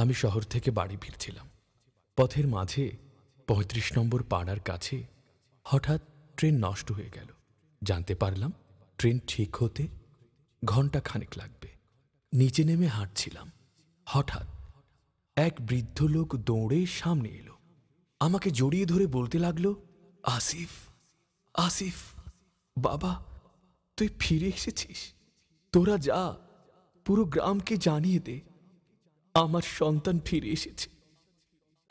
আমি শহর থেকে বাড়ি ফিরছিলাম পথের মাঝে পঁয়ত্রিশ নম্বর পাড়ার কাছে হঠাৎ ট্রেন নষ্ট হয়ে গেল জানতে পারলাম ট্রেন ঠিক হতে ঘন্টা খানেক লাগবে নিচে নেমে হাঁটছিলাম হঠাৎ এক বৃদ্ধ লোক দৌড়ে সামনে এলো আমাকে জড়িয়ে ধরে বলতে লাগলো আসিফ আসিফ বাবা তুই ফিরে এসেছিস তোরা যা পুরো গ্রামকে জানিয়ে দে আমার সন্তান ফিরে এসেছে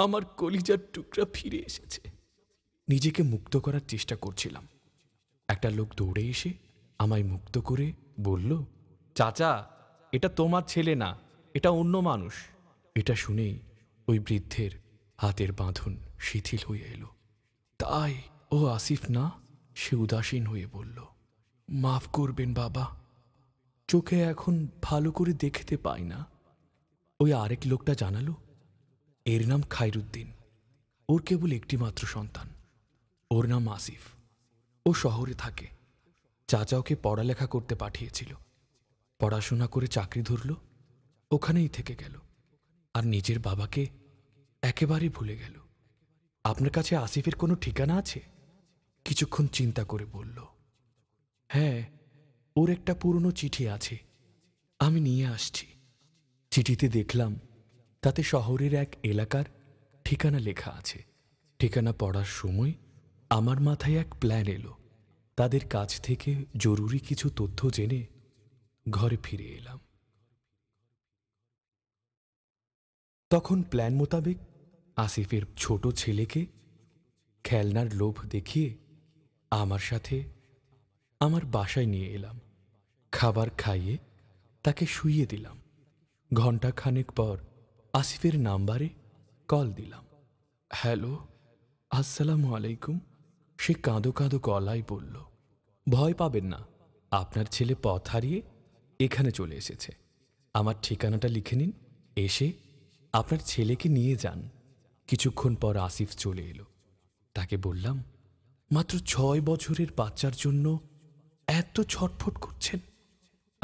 আমার কলিজার টুকরা ফিরে এসেছে নিজেকে মুক্ত করার চেষ্টা করছিলাম একটা লোক দৌড়ে এসে আমায় মুক্ত করে বলল চাচা এটা তোমার ছেলে না এটা অন্য মানুষ এটা শুনেই ওই বৃদ্ধের হাতের বাঁধন শিথিল হয়ে এলো তাই ও আসিফ না সে উদাসীন হয়ে বলল মাফ করবেন বাবা চোখে এখন ভালো করে দেখতে পাই না ওই আরেক লোকটা জানালো এর নাম খাইরুদ্দিন ওর কেবল একটি মাত্র সন্তান ওর নাম আসিফ ও শহরে থাকে চাচা ওকে পড়ালেখা করতে পাঠিয়েছিল পড়াশোনা করে চাকরি ধরল ওখানেই থেকে গেল আর নিজের বাবাকে একেবারে ভুলে গেল আপনার কাছে আসিফের কোনো ঠিকানা আছে কিছুক্ষণ চিন্তা করে বলল হ্যাঁ ওর একটা পুরনো চিঠি আছে আমি নিয়ে আসছি চিঠিতে দেখলাম তাতে শহরের এক এলাকার ঠিকানা লেখা আছে ঠিকানা পড়ার সময় আমার মাথায় এক প্ল্যান এলো তাদের কাছ থেকে জরুরি কিছু তথ্য জেনে ঘরে ফিরে এলাম তখন প্ল্যান মোতাবেক আসিফের ছোট ছেলেকে খেলনার লোভ দেখিয়ে আমার সাথে আমার বাসায় নিয়ে এলাম খাবার খাইয়ে তাকে শুইয়ে দিলাম ঘণ্টা খানেক পর আসিফের নাম্বারে কল দিলাম হ্যালো আসসালামু আলাইকুম সে কাঁদো কাঁদো কলাই বলল ভয় পাবেন না আপনার ছেলে পথ হারিয়ে এখানে চলে এসেছে আমার ঠিকানাটা লিখে নিন এসে আপনার ছেলেকে নিয়ে যান কিছুক্ষণ পর আসিফ চলে এলো তাকে বললাম মাত্র ছয় বছরের বাচ্চার জন্য এত ছটফট করছেন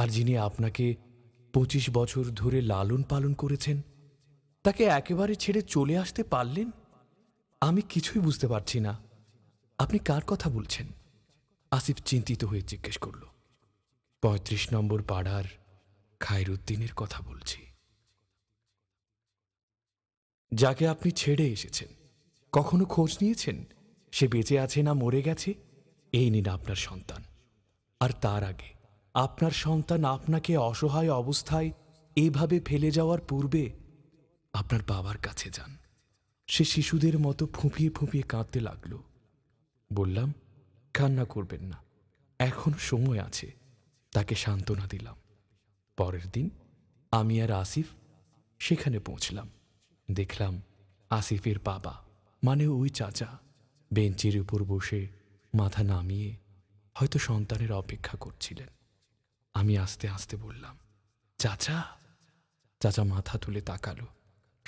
আর যিনি আপনাকে পঁচিশ বছর ধরে লালন পালন করেছেন তাকে একেবারে ছেড়ে চলে আসতে পারলেন আমি কিছুই বুঝতে পারছি না আপনি কার কথা বলছেন আসিফ চিন্তিত হয়ে জিজ্ঞেস করল পঁয়ত্রিশ নম্বর পাড়ার খায়রুদ্দিনের কথা বলছি যাকে আপনি ছেড়ে এসেছেন কখনো খোঁজ নিয়েছেন সে বেঁচে আছে না মরে গেছে এই নিন আপনার সন্তান আর তার আগে আপনার সন্তান আপনাকে অসহায় অবস্থায় এভাবে ফেলে যাওয়ার পূর্বে আপনার বাবার কাছে যান সে শিশুদের মতো ফুঁপিয়ে ফুঁপিয়ে কাঁদতে লাগলো বললাম কান্না করবেন না এখন সময় আছে তাকে সান্ত্বনা দিলাম পরের দিন আমি আর আসিফ সেখানে পৌঁছলাম দেখলাম আসিফের বাবা মানে ওই চাচা বেঞ্চের উপর বসে মাথা নামিয়ে হয়তো সন্তানের অপেক্ষা করছিলেন আমি আস্তে আস্তে বললাম চাচা চাচা মাথা তুলে তাকালো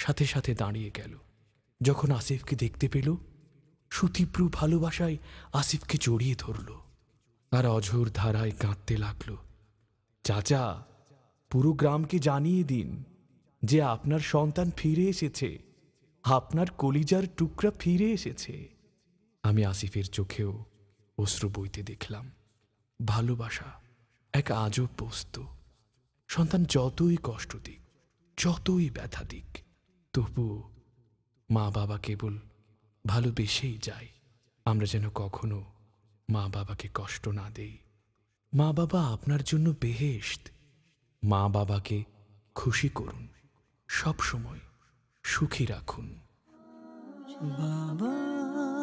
সাথে সাথে দাঁড়িয়ে গেল যখন আসিফকে দেখতে পেল সুতীব্র ভালোবাসায় আসিফকে জড়িয়ে ধরল আর অঝোর ধারায় কাঁদতে লাগল চাচা পুরো গ্রামকে জানিয়ে দিন যে আপনার সন্তান ফিরে এসেছে আপনার কলিজার টুকরা ফিরে এসেছে আমি আসিফের চোখেও অশ্রু বইতে দেখলাম ভালোবাসা এক আজব বস্তু সন্তান যতই কষ্ট দিক যতই ব্যথা দিক তবু মা বাবা কেবল ভালোবেসেই যায় আমরা যেন কখনো মা বাবাকে কষ্ট না দেই মা বাবা আপনার জন্য বেহেস্ত মা বাবাকে খুশি করুন সব সময় সুখী রাখুন বাবা